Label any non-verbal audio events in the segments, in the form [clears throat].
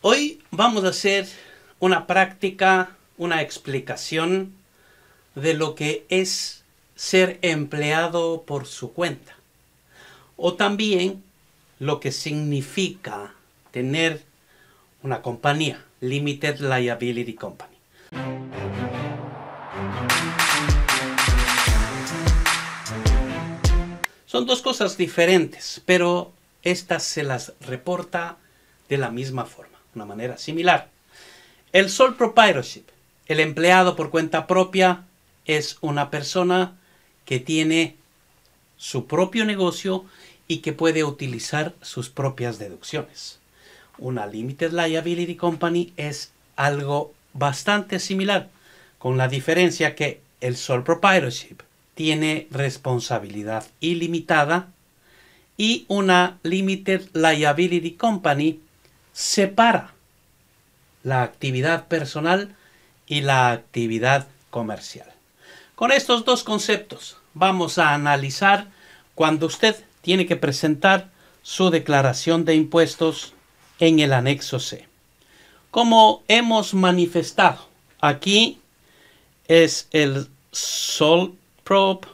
Hoy vamos a hacer una práctica, una explicación de lo que es ser empleado por su cuenta. O también lo que significa tener una compañía, Limited Liability Company. Son dos cosas diferentes, pero estas se las reporta de la misma forma una manera similar. El sole proprietorship, el empleado por cuenta propia, es una persona que tiene su propio negocio y que puede utilizar sus propias deducciones. Una Limited Liability Company es algo bastante similar, con la diferencia que el sole proprietorship tiene responsabilidad ilimitada y una Limited Liability Company separa la actividad personal y la actividad comercial. Con estos dos conceptos vamos a analizar cuando usted tiene que presentar su declaración de impuestos en el anexo C. Como hemos manifestado, aquí es el Sol Prop.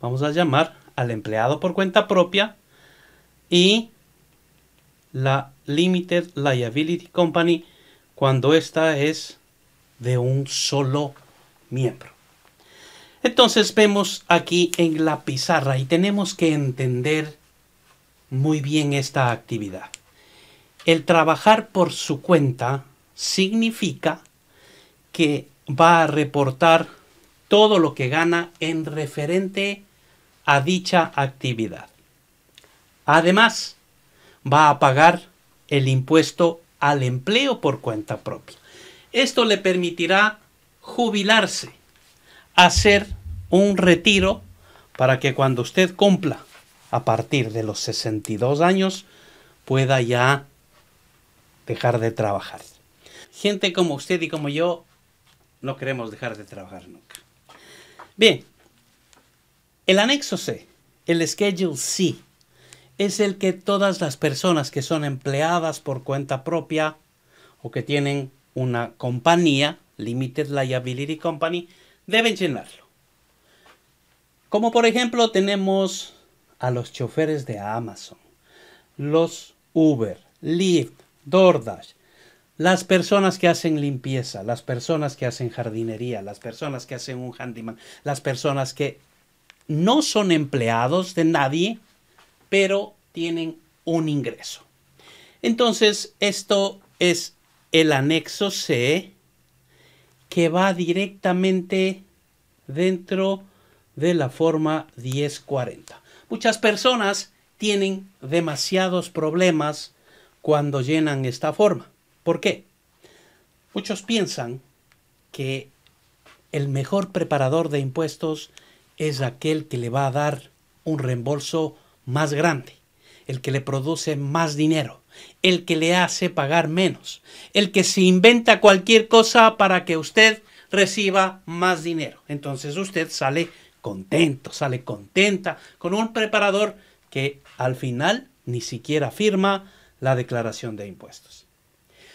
Vamos a llamar al empleado por cuenta propia y la Limited Liability Company cuando esta es de un solo miembro. Entonces vemos aquí en la pizarra y tenemos que entender muy bien esta actividad. El trabajar por su cuenta significa que va a reportar todo lo que gana en referente a dicha actividad. Además, va a pagar el impuesto al empleo por cuenta propia. Esto le permitirá jubilarse, hacer un retiro para que cuando usted cumpla a partir de los 62 años pueda ya dejar de trabajar. Gente como usted y como yo no queremos dejar de trabajar nunca. Bien, el anexo C, el Schedule C, es el que todas las personas que son empleadas por cuenta propia o que tienen una compañía, Limited Liability Company, deben llenarlo. Como por ejemplo tenemos a los choferes de Amazon, los Uber, Lyft, DoorDash, las personas que hacen limpieza, las personas que hacen jardinería, las personas que hacen un handyman, las personas que no son empleados de nadie, pero tienen un ingreso. Entonces, esto es el anexo C que va directamente dentro de la forma 1040. Muchas personas tienen demasiados problemas cuando llenan esta forma. ¿Por qué? Muchos piensan que el mejor preparador de impuestos es aquel que le va a dar un reembolso más grande, el que le produce más dinero, el que le hace pagar menos, el que se inventa cualquier cosa para que usted reciba más dinero. Entonces usted sale contento, sale contenta con un preparador que al final ni siquiera firma la declaración de impuestos.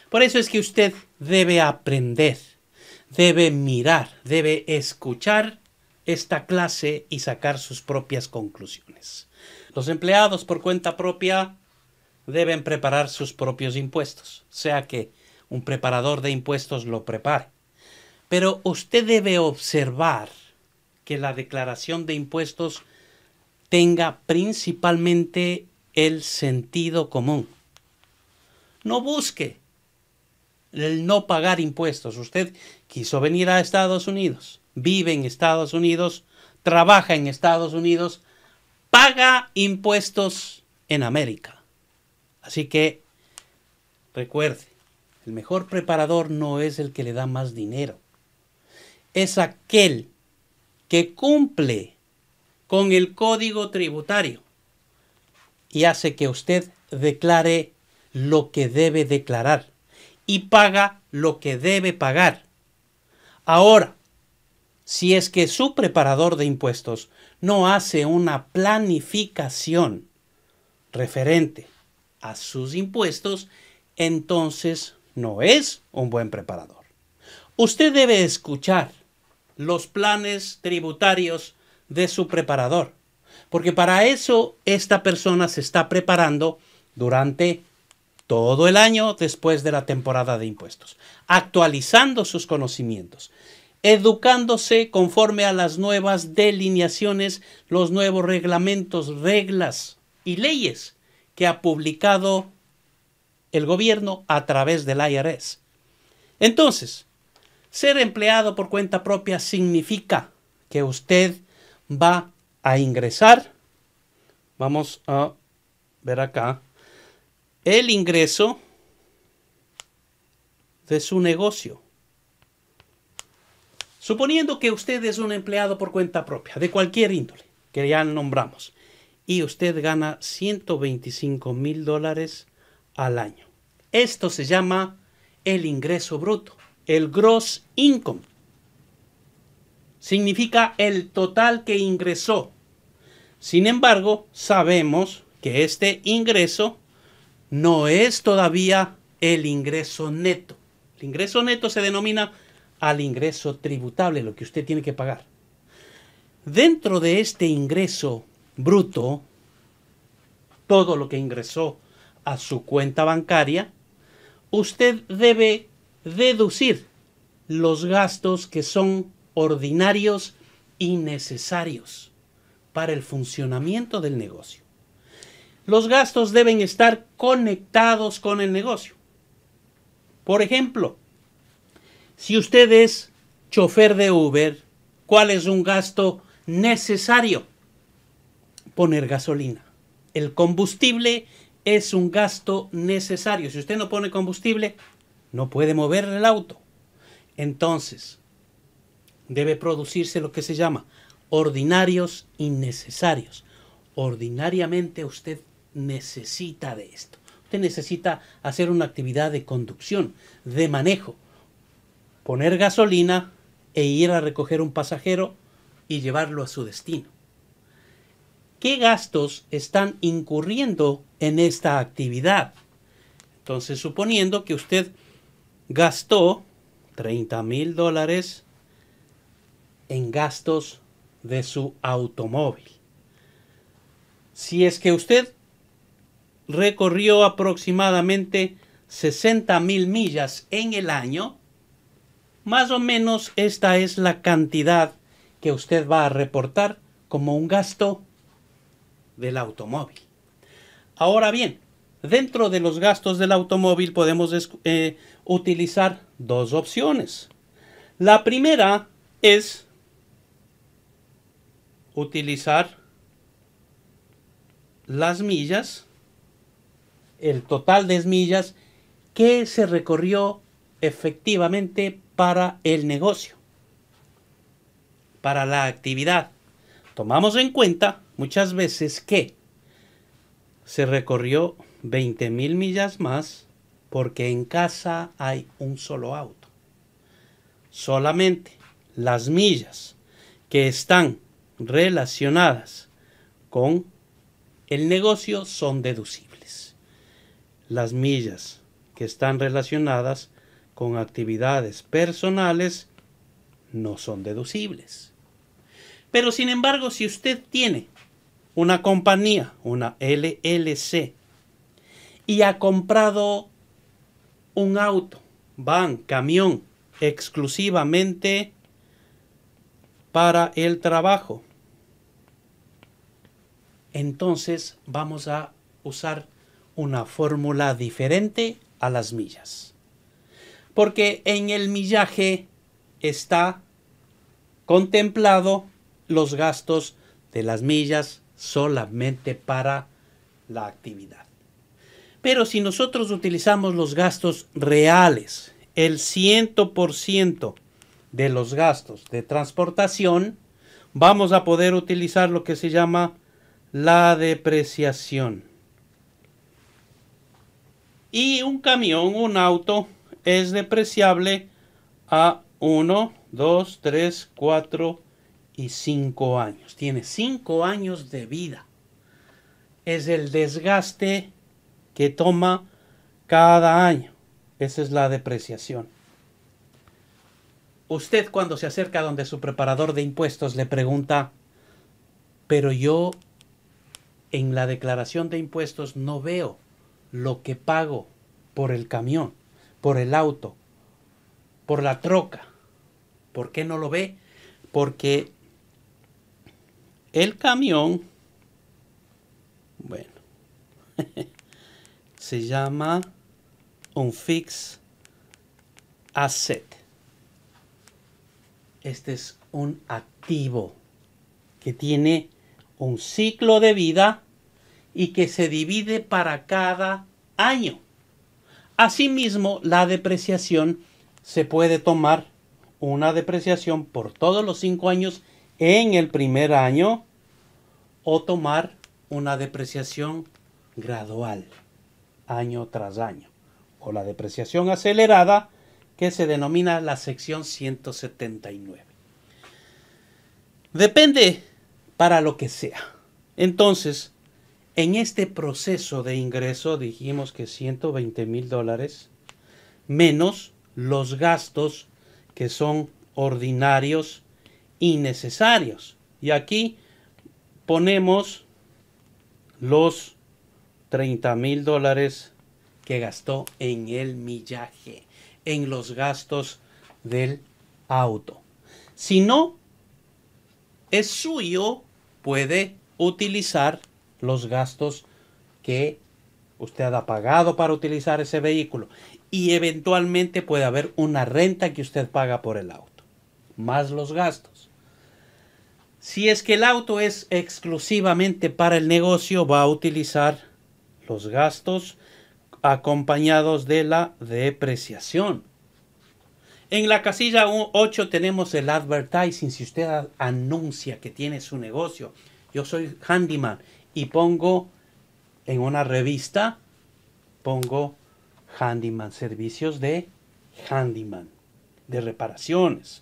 Por eso es que usted debe aprender, debe mirar, debe escuchar esta clase y sacar sus propias conclusiones. Los empleados por cuenta propia deben preparar sus propios impuestos, sea que un preparador de impuestos lo prepare. Pero usted debe observar que la declaración de impuestos tenga principalmente el sentido común. No busque el no pagar impuestos. Usted quiso venir a Estados Unidos, vive en Estados Unidos, trabaja en Estados Unidos, paga impuestos en América. Así que recuerde, el mejor preparador no es el que le da más dinero, es aquel que cumple con el código tributario y hace que usted declare lo que debe declarar y paga lo que debe pagar. Ahora, si es que su preparador de impuestos no hace una planificación referente a sus impuestos, entonces no es un buen preparador. Usted debe escuchar los planes tributarios de su preparador, porque para eso esta persona se está preparando durante todo el año después de la temporada de impuestos, actualizando sus conocimientos educándose conforme a las nuevas delineaciones, los nuevos reglamentos, reglas y leyes que ha publicado el gobierno a través del IRS. Entonces, ser empleado por cuenta propia significa que usted va a ingresar, vamos a ver acá, el ingreso de su negocio Suponiendo que usted es un empleado por cuenta propia, de cualquier índole, que ya nombramos, y usted gana 125 mil dólares al año. Esto se llama el ingreso bruto, el gross income. Significa el total que ingresó. Sin embargo, sabemos que este ingreso no es todavía el ingreso neto. El ingreso neto se denomina al ingreso tributable, lo que usted tiene que pagar. Dentro de este ingreso bruto, todo lo que ingresó a su cuenta bancaria, usted debe deducir los gastos que son ordinarios y necesarios para el funcionamiento del negocio. Los gastos deben estar conectados con el negocio. Por ejemplo, si usted es chofer de Uber, ¿cuál es un gasto necesario? Poner gasolina. El combustible es un gasto necesario. Si usted no pone combustible, no puede mover el auto. Entonces, debe producirse lo que se llama ordinarios innecesarios. Ordinariamente usted necesita de esto. Usted necesita hacer una actividad de conducción, de manejo poner gasolina e ir a recoger un pasajero y llevarlo a su destino. ¿Qué gastos están incurriendo en esta actividad? Entonces, suponiendo que usted gastó 30 mil dólares en gastos de su automóvil. Si es que usted recorrió aproximadamente 60 mil millas en el año, más o menos esta es la cantidad que usted va a reportar como un gasto del automóvil. Ahora bien, dentro de los gastos del automóvil podemos eh, utilizar dos opciones. La primera es utilizar las millas, el total de millas que se recorrió efectivamente para el negocio, para la actividad. Tomamos en cuenta muchas veces que se recorrió 20 mil millas más porque en casa hay un solo auto. Solamente las millas que están relacionadas con el negocio son deducibles. Las millas que están relacionadas con actividades personales no son deducibles. Pero sin embargo, si usted tiene una compañía, una LLC, y ha comprado un auto, van, camión, exclusivamente para el trabajo, entonces vamos a usar una fórmula diferente a las millas porque en el millaje está contemplado los gastos de las millas solamente para la actividad. Pero si nosotros utilizamos los gastos reales, el 100% de los gastos de transportación, vamos a poder utilizar lo que se llama la depreciación. Y un camión, un auto, es depreciable a 1, 2, 3, 4 y 5 años. Tiene 5 años de vida. Es el desgaste que toma cada año. Esa es la depreciación. Usted cuando se acerca donde su preparador de impuestos le pregunta, pero yo en la declaración de impuestos no veo lo que pago por el camión por el auto, por la troca. ¿Por qué no lo ve? Porque el camión, bueno, [laughs] se llama un fix asset. Este es un activo que tiene un ciclo de vida y que se divide para cada año. Asimismo, la depreciación se puede tomar una depreciación por todos los cinco años en el primer año o tomar una depreciación gradual año tras año o la depreciación acelerada que se denomina la sección 179. Depende para lo que sea. Entonces, en este proceso de ingreso dijimos que 120 mil dólares menos los gastos que son ordinarios y necesarios. Y aquí ponemos los 30 mil dólares que gastó en el millaje, en los gastos del auto. Si no es suyo, puede utilizar los gastos que usted ha pagado para utilizar ese vehículo y eventualmente puede haber una renta que usted paga por el auto, más los gastos. Si es que el auto es exclusivamente para el negocio, va a utilizar los gastos acompañados de la depreciación. En la casilla 8 tenemos el advertising. Si usted anuncia que tiene su negocio, yo soy handyman y pongo en una revista, pongo handyman, servicios de handyman, de reparaciones.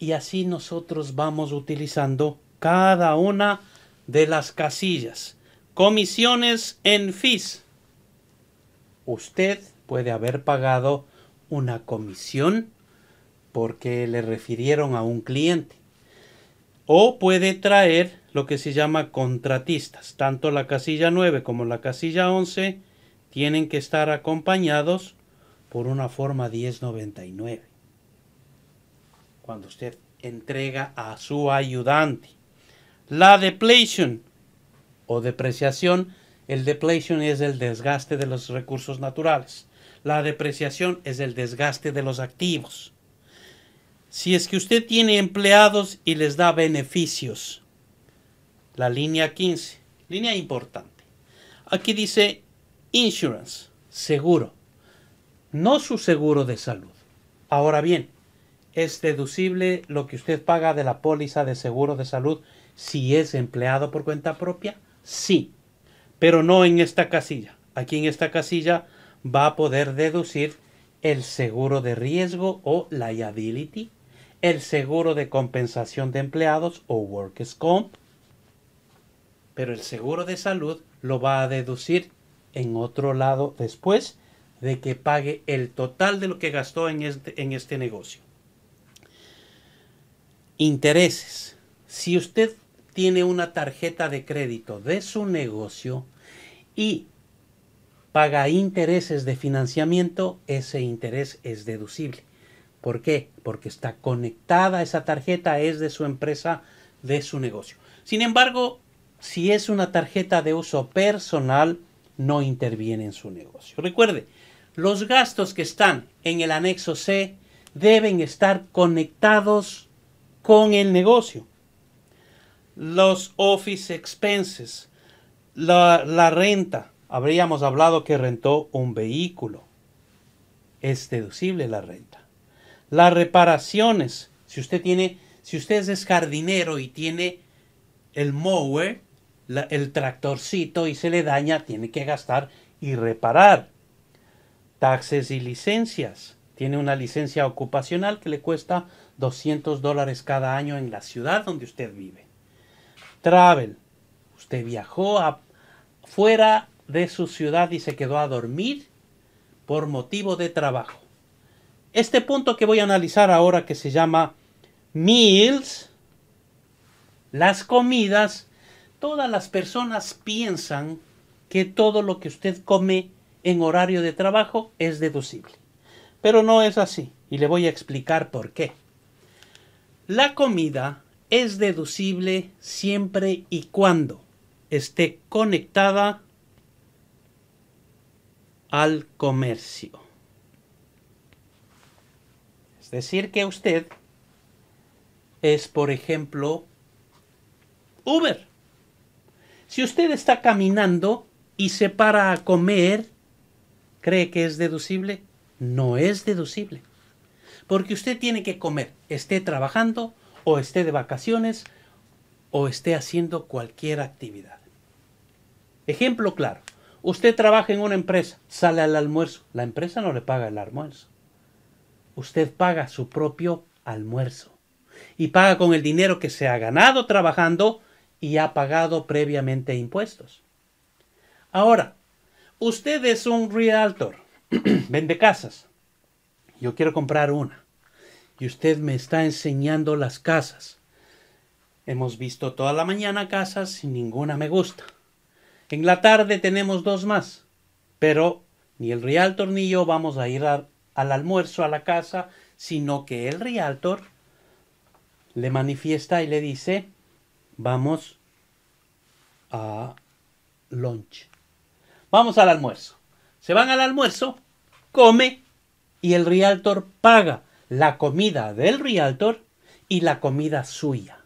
Y así nosotros vamos utilizando cada una de las casillas. Comisiones en FIS. Usted puede haber pagado una comisión porque le refirieron a un cliente o puede traer lo que se llama contratistas. Tanto la casilla 9 como la casilla 11 tienen que estar acompañados por una forma 1099. Cuando usted entrega a su ayudante. La depletion o depreciación. El depletion es el desgaste de los recursos naturales. La depreciación es el desgaste de los activos. Si es que usted tiene empleados y les da beneficios. La línea 15, línea importante. Aquí dice insurance, seguro. No su seguro de salud. Ahora bien, es deducible lo que usted paga de la póliza de seguro de salud si es empleado por cuenta propia. Sí, pero no en esta casilla. Aquí en esta casilla va a poder deducir el seguro de riesgo o liability el seguro de compensación de empleados o Workers Comp, pero el seguro de salud lo va a deducir en otro lado después de que pague el total de lo que gastó en este, en este negocio. Intereses. Si usted tiene una tarjeta de crédito de su negocio y paga intereses de financiamiento, ese interés es deducible. ¿Por qué? Porque está conectada esa tarjeta, es de su empresa, de su negocio. Sin embargo, si es una tarjeta de uso personal, no interviene en su negocio. Recuerde, los gastos que están en el anexo C deben estar conectados con el negocio. Los office expenses, la, la renta, habríamos hablado que rentó un vehículo. Es deducible la renta. Las reparaciones, si usted tiene, si usted es jardinero y tiene el mower, el tractorcito y se le daña, tiene que gastar y reparar. Taxes y licencias. Tiene una licencia ocupacional que le cuesta 200 dólares cada año en la ciudad donde usted vive. Travel. Usted viajó a, fuera de su ciudad y se quedó a dormir por motivo de trabajo este punto que voy a analizar ahora que se llama meals, las comidas, todas las personas piensan que todo lo que usted come en horario de trabajo es deducible. Pero no es así y le voy a explicar por qué. La comida es deducible siempre y cuando esté conectada al comercio. Es decir, que usted es, por ejemplo, Uber. Si usted está caminando y se para a comer, ¿cree que es deducible? No es deducible. Porque usted tiene que comer, esté trabajando o esté de vacaciones o esté haciendo cualquier actividad. Ejemplo claro. Usted trabaja en una empresa, sale al almuerzo, la empresa no le paga el almuerzo usted paga su propio almuerzo y paga con el dinero que se ha ganado trabajando y ha pagado previamente impuestos. Ahora, usted es un realtor, [clears throat] vende casas. Yo quiero comprar una y usted me está enseñando las casas. Hemos visto toda la mañana casas y ninguna me gusta. En la tarde tenemos dos más, pero ni el realtor ni yo vamos a ir a al almuerzo, a la casa, sino que el realtor le manifiesta y le dice, vamos a lunch, vamos al almuerzo. Se van al almuerzo, come y el realtor paga la comida del realtor y la comida suya.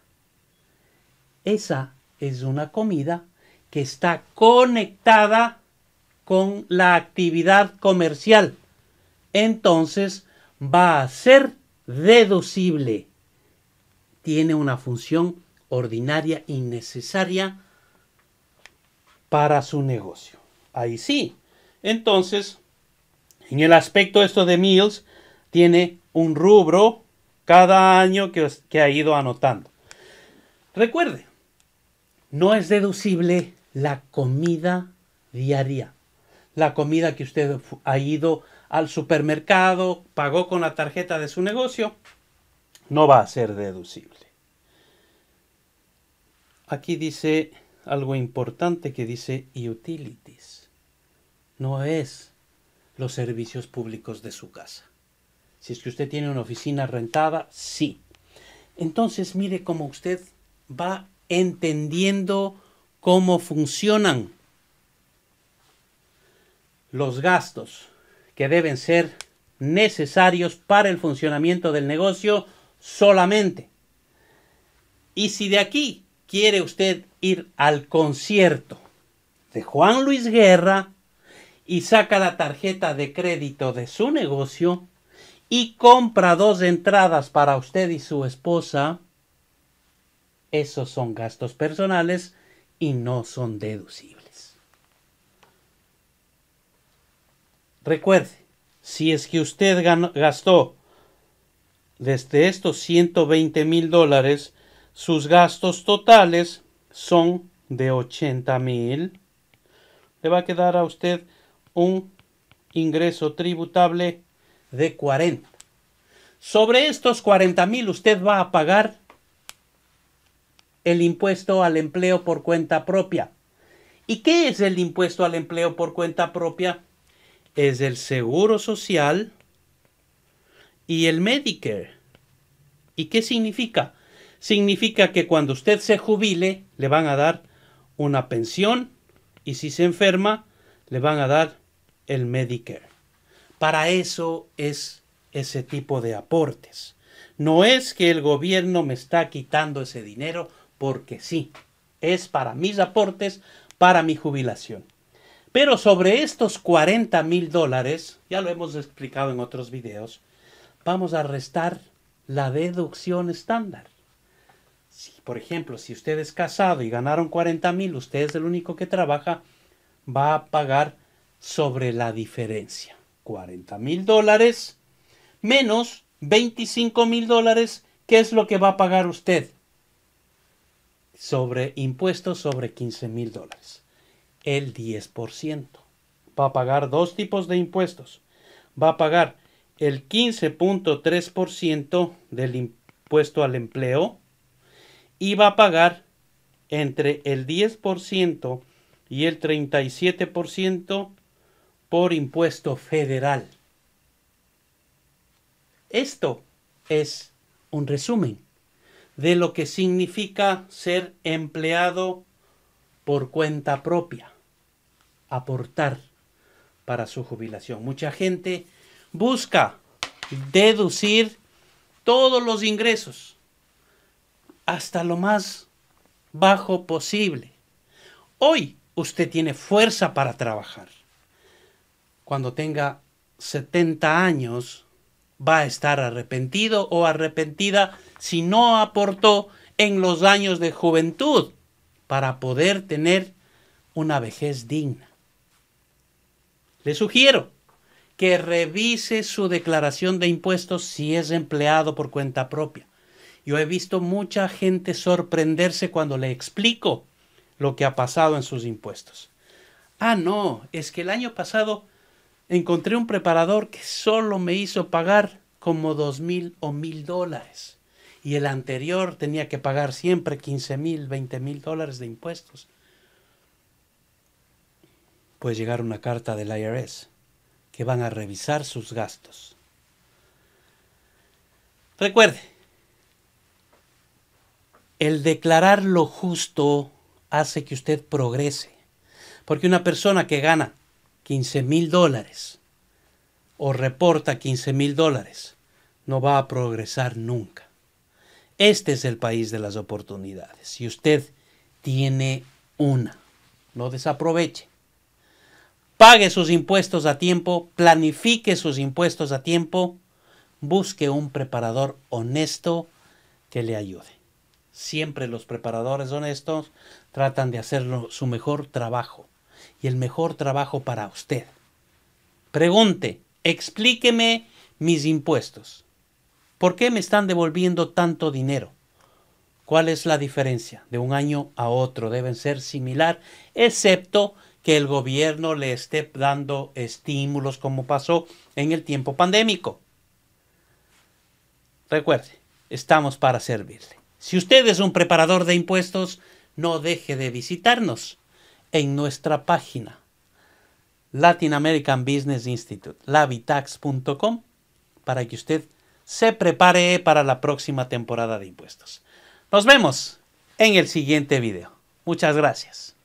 Esa es una comida que está conectada con la actividad comercial entonces va a ser deducible. Tiene una función ordinaria innecesaria para su negocio. Ahí sí. Entonces, en el aspecto esto de Mills, tiene un rubro cada año que, que ha ido anotando. Recuerde, no es deducible la comida diaria, la comida que usted ha ido al supermercado, pagó con la tarjeta de su negocio, no va a ser deducible. Aquí dice algo importante que dice utilities. No es los servicios públicos de su casa. Si es que usted tiene una oficina rentada, sí. Entonces mire cómo usted va entendiendo cómo funcionan los gastos que deben ser necesarios para el funcionamiento del negocio solamente. Y si de aquí quiere usted ir al concierto de Juan Luis Guerra y saca la tarjeta de crédito de su negocio y compra dos entradas para usted y su esposa, esos son gastos personales y no son deducibles. Recuerde, si es que usted gastó desde estos 120 mil dólares, sus gastos totales son de 80 mil. Le va a quedar a usted un ingreso tributable de 40. Sobre estos 40 mil usted va a pagar el impuesto al empleo por cuenta propia. ¿Y qué es el impuesto al empleo por cuenta propia? es el Seguro Social y el Medicare. ¿Y qué significa? Significa que cuando usted se jubile le van a dar una pensión y si se enferma le van a dar el Medicare. Para eso es ese tipo de aportes. No es que el gobierno me está quitando ese dinero porque sí, es para mis aportes, para mi jubilación. Pero sobre estos 40 mil dólares, ya lo hemos explicado en otros videos, vamos a restar la deducción estándar. por ejemplo, si usted es casado y ganaron 40 mil, usted es el único que trabaja, va a pagar sobre la diferencia. 40 mil dólares menos 25 mil dólares, ¿qué es lo que va a pagar usted? Sobre impuestos sobre 15 mil dólares el 10%. Va a pagar dos tipos de impuestos. Va a pagar el 15.3% del impuesto al empleo y va a pagar entre el 10% y el 37% por impuesto federal. Esto es un resumen de lo que significa ser empleado por cuenta propia aportar para su jubilación. Mucha gente busca deducir todos los ingresos hasta lo más bajo posible. Hoy usted tiene fuerza para trabajar. Cuando tenga 70 años va a estar arrepentido o arrepentida si no aportó en los años de juventud para poder tener una vejez digna. Le sugiero que revise su declaración de impuestos si es empleado por cuenta propia. Yo he visto mucha gente sorprenderse cuando le explico lo que ha pasado en sus impuestos. Ah, no, es que el año pasado encontré un preparador que solo me hizo pagar como dos mil o mil dólares. Y el anterior tenía que pagar siempre 15 mil, 20 mil dólares de impuestos puede llegar una carta del IRS que van a revisar sus gastos. Recuerde, el declarar lo justo hace que usted progrese, porque una persona que gana 15 mil dólares o reporta 15 mil dólares no va a progresar nunca. Este es el país de las oportunidades y usted tiene una. No desaproveche pague sus impuestos a tiempo, planifique sus impuestos a tiempo, busque un preparador honesto que le ayude. Siempre los preparadores honestos tratan de hacer su mejor trabajo y el mejor trabajo para usted. Pregunte, explíqueme mis impuestos. ¿Por qué me están devolviendo tanto dinero? ¿Cuál es la diferencia? De un año a otro deben ser similar, excepto que el gobierno le esté dando estímulos como pasó en el tiempo pandémico. Recuerde, estamos para servirle. Si usted es un preparador de impuestos, no deje de visitarnos en nuestra página Latin American Business Institute, lavitax.com, para que usted se prepare para la próxima temporada de impuestos. Nos vemos en el siguiente video. Muchas gracias.